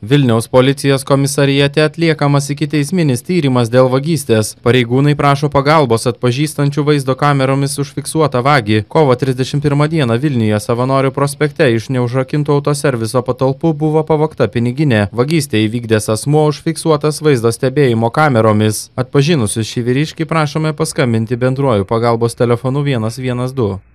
Vilniaus policijos komisariate atliekamas iki teisminis tyrimas dėl vagystės. Pareigūnai prašo pagalbos atpažįstančių vaizdo kameromis užfiksuotą vagį. Kovo 31 dieną Vilniuje savanorių prospekte iš neužrakintų autoserviso patalpų buvo pavokta piniginė. Vagystė įvykdęs asmuo užfiksuotas vaizdo stebėjimo kameromis. Atpažinusius šį vyriškį prašome paskambinti bendruoju pagalbos telefonu 112.